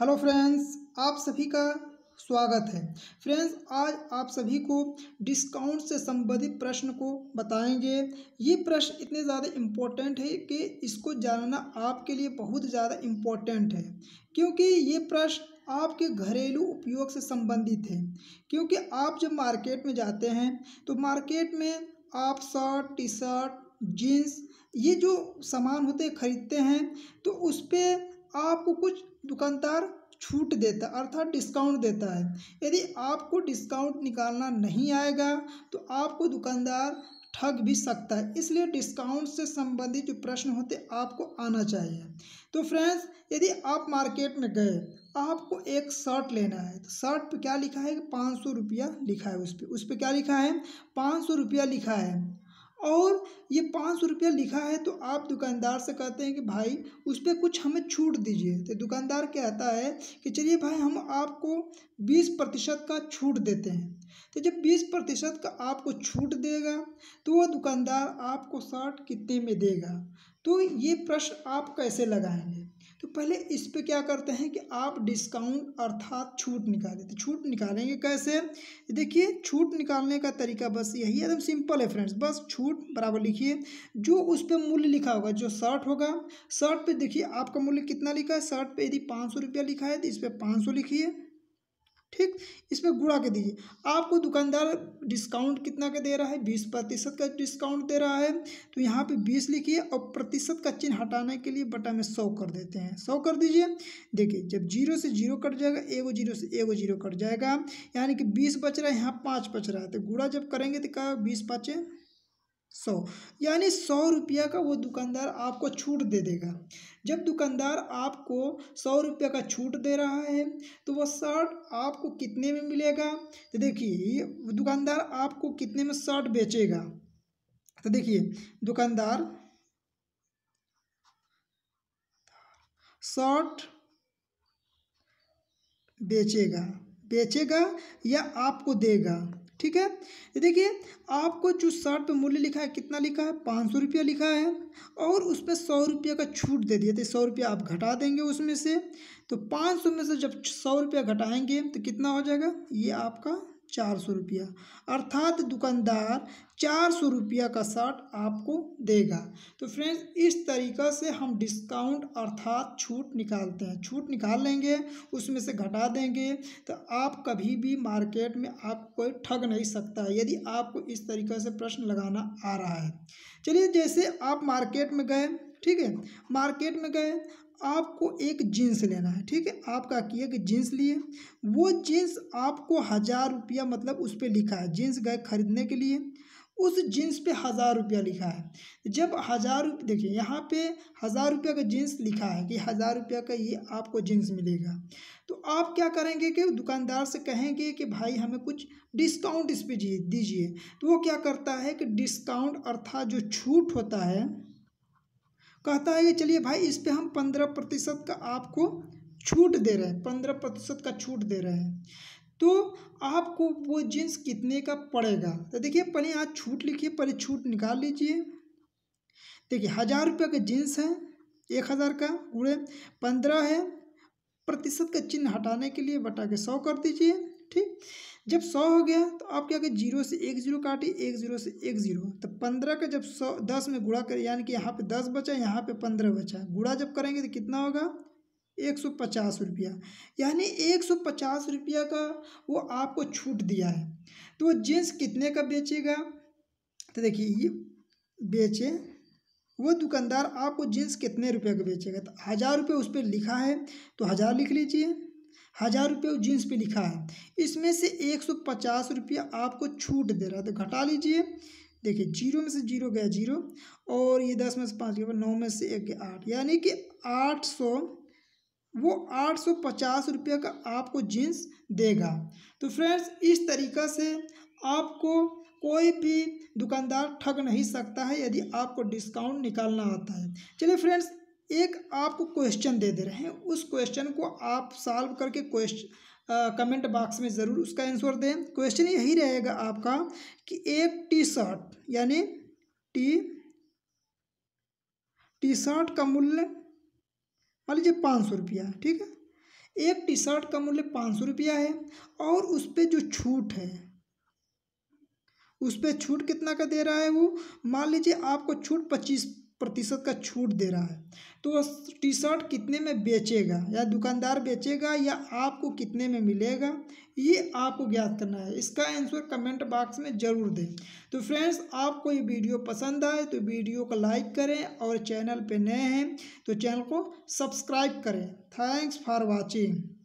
hello friends आप सभी का स्वागत है फ्रेंड्स आज आप सभी को डिस्काउंट से संबंधित प्रश्न को बताएंगे ये प्रश्न इतने ज़्यादा इम्पोर्टेंट है कि इसको जानना आपके लिए बहुत ज़्यादा इम्पोर्टेंट है क्योंकि ये प्रश्न आपके घरेलू उपयोग से संबंधित है क्योंकि आप जब मार्केट में जाते हैं तो मार्केट में आप शर्ट टी शर्ट जीन्स ये जो सामान होते खरीदते हैं तो उस पर आपको कुछ दुकानदार छूट देता अर्थात डिस्काउंट देता है यदि आपको डिस्काउंट निकालना नहीं आएगा तो आपको दुकानदार ठग भी सकता है इसलिए डिस्काउंट से संबंधित जो प्रश्न होते आपको आना चाहिए तो फ्रेंड्स यदि आप मार्केट में गए आपको एक शर्ट लेना है तो शर्ट पे क्या लिखा है कि पाँच सौ रुपया लिखा है उस पर उस पर क्या लिखा है पाँच सौ रुपया लिखा है और ये पाँच सौ रुपया लिखा है तो आप दुकानदार से कहते हैं कि भाई उस पर कुछ हमें छूट दीजिए तो दुकानदार कहता है कि चलिए भाई हम आपको बीस प्रतिशत का छूट देते हैं तो जब बीस प्रतिशत का आपको छूट देगा तो वह दुकानदार आपको शर्ट कितने में देगा तो ये प्रश्न आप कैसे लगाएंगे तो पहले इस पे क्या करते हैं कि आप डिस्काउंट अर्थात छूट निकाले तो छूट निकालेंगे कैसे देखिए छूट निकालने का तरीका बस यही एकदम सिंपल है फ्रेंड्स बस छूट बराबर लिखिए जो उस पर मूल्य लिखा होगा जो शर्ट होगा शर्ट पे देखिए आपका मूल्य कितना लिखा है शर्ट पे यदि पाँच सौ रुपया लिखा है तो इस पर पाँच सौ लिखिए ठीक इसमें गुड़ा के दीजिए आपको दुकानदार डिस्काउंट कितना का दे रहा है बीस प्रतिशत का डिस्काउंट दे रहा है तो यहाँ पे बीस लिखिए और प्रतिशत का चिन्ह हटाने के लिए बटा में सौ कर देते हैं सौ कर दीजिए देखिए जब जीरो से जीरो कट जाएगा एगो जीरो से एगो जीरो कट जाएगा यानी कि बीस बच रहा है यहाँ पाँच बच रहा है तो गुड़ा जब करेंगे तो क्या बीस पाँचें सौ यानी सौ रुपया का वो दुकानदार आपको छूट दे देगा जब दुकानदार आपको सौ रुपया का छूट दे रहा है तो वो शर्ट आपको कितने में मिलेगा तो देखिए दुकानदार आपको कितने में शर्ट बेचेगा तो देखिए दुकानदार शर्ट बेचेगा बेचेगा या आपको देगा ठीक है देखिए आपको जो शर्ट पे मूल्य लिखा है कितना लिखा है पाँच सौ रुपया लिखा है और उस पर सौ रुपया का छूट दे दिया थे तो सौ रुपया आप घटा देंगे उसमें से तो पाँच सौ में से जब सौ रुपया घटाएंगे तो कितना हो जाएगा ये आपका चार सौ रुपया अर्थात दुकानदार चार सौ रुपया का शर्ट आपको देगा तो फ्रेंड्स इस तरीक़ा से हम डिस्काउंट अर्थात छूट निकालते हैं छूट निकाल लेंगे उसमें से घटा देंगे तो आप कभी भी मार्केट में आप कोई ठग नहीं सकता है यदि आपको इस तरीक़ा से प्रश्न लगाना आ रहा है चलिए जैसे आप मार्केट में गए ठीक है मार्केट में गए आपको एक जींस लेना है ठीक है आपका किया कि जीन्स लिए वो जीन्स आपको हज़ार रुपया मतलब उस पर लिखा है जीन्स गए खरीदने के लिए उस जीन्स पे हज़ार रुपया लिखा है जब हज़ार रुपये देखिए यहाँ पे हज़ार रुपया का जींस लिखा है कि हज़ार रुपया का ये आपको जीन्स मिलेगा तो आप क्या करेंगे कि दुकानदार से कहेंगे कि भाई हमें कुछ डिस्काउंट इस पर दीजिए तो वो क्या करता है कि डिस्काउंट अर्थात जो छूट होता है कहता है ये चलिए भाई इस पर हम पंद्रह प्रतिशत का आपको छूट दे रहे हैं पंद्रह प्रतिशत का छूट दे रहे हैं तो आपको वो जींस कितने का पड़ेगा तो देखिए पहले आज छूट लिखिए पहले छूट निकाल लीजिए देखिए हज़ार रुपये का जीन्स है एक हज़ार का गुड़े पंद्रह है प्रतिशत का चिन्ह हटाने के लिए बटा के सौ कर दीजिए ठीक जब सौ हो गया तो आप क्या करें जीरो से एक जीरो काटे एक जीरो से एक जीरो तो पंद्रह का जब सौ दस में गुड़ा करें यानी कि यहाँ पे दस बचा यहाँ पे पंद्रह बचा गुड़ा जब करेंगे तो कितना होगा एक सौ पचास रुपया यानी एक सौ पचास रुपया का वो आपको छूट दिया है तो वो जीन्स कितने का बेचेगा तो देखिए ये बेचे वो दुकानदार आपको जीन्स कितने रुपये का बेचेगा तो हज़ार रुपये उस पर लिखा है तो हज़ार लिख लीजिए हज़ार रुपये वो जीन्स पे लिखा है इसमें से एक सौ पचास रुपया आपको छूट दे रहा है तो घटा लीजिए देखिए जीरो में से जीरो गया जीरो और ये दस में से पाँच गया नौ में से एक गया आठ यानी कि आठ सौ वो आठ सौ पचास रुपये का आपको जीन्स देगा तो फ्रेंड्स इस तरीक़ा से आपको कोई भी दुकानदार ठग नहीं सकता है यदि आपको डिस्काउंट निकालना आता है चलिए फ्रेंड्स एक आपको क्वेश्चन दे दे रहे हैं उस क्वेश्चन को आप सॉल्व करके क्वेश्चन कमेंट बॉक्स में ज़रूर उसका आंसर दें क्वेश्चन यही रहेगा आपका कि एक टी शर्ट यानी टी टी शर्ट का मूल्य मान लीजिए पाँच सौ रुपया ठीक है एक टी शर्ट का मूल्य पाँच सौ रुपया है और उस पर जो छूट है उस पर छूट कितना का दे रहा है वो मान लीजिए आपको छूट पच्चीस प्रतिशत का छूट दे रहा है तो वह टी शर्ट कितने में बेचेगा या दुकानदार बेचेगा या आपको कितने में मिलेगा ये आपको ज्ञात करना है इसका आंसर कमेंट बॉक्स में ज़रूर दें तो फ्रेंड्स आपको ये वीडियो पसंद आए तो वीडियो को लाइक करें और चैनल पे नए हैं तो चैनल को सब्सक्राइब करें थैंक्स फॉर वॉचिंग